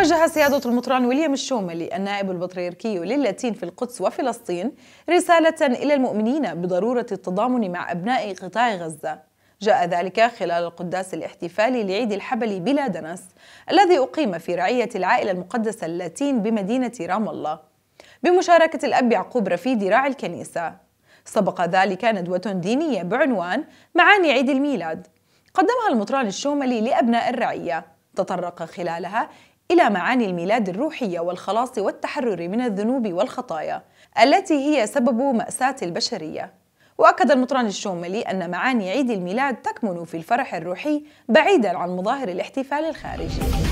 وجه سيادة المطران ويليام الشوملي النائب البطريركي للاتين في القدس وفلسطين رسالة إلى المؤمنين بضرورة التضامن مع أبناء قطاع غزة جاء ذلك خلال القداس الاحتفالي لعيد الحبل بلا دنس الذي أقيم في رعية العائلة المقدسة اللاتين بمدينة رام الله بمشاركة الأب يعقوب رفيدي راعي الكنيسة سبق ذلك ندوة دينية بعنوان معاني عيد الميلاد قدمها المطران الشوملي لأبناء الرعية تطرق خلالها إلى معاني الميلاد الروحية والخلاص والتحرر من الذنوب والخطايا التي هي سبب مأساة البشرية وأكد المطران الشوملي أن معاني عيد الميلاد تكمن في الفرح الروحي بعيدا عن مظاهر الاحتفال الخارجي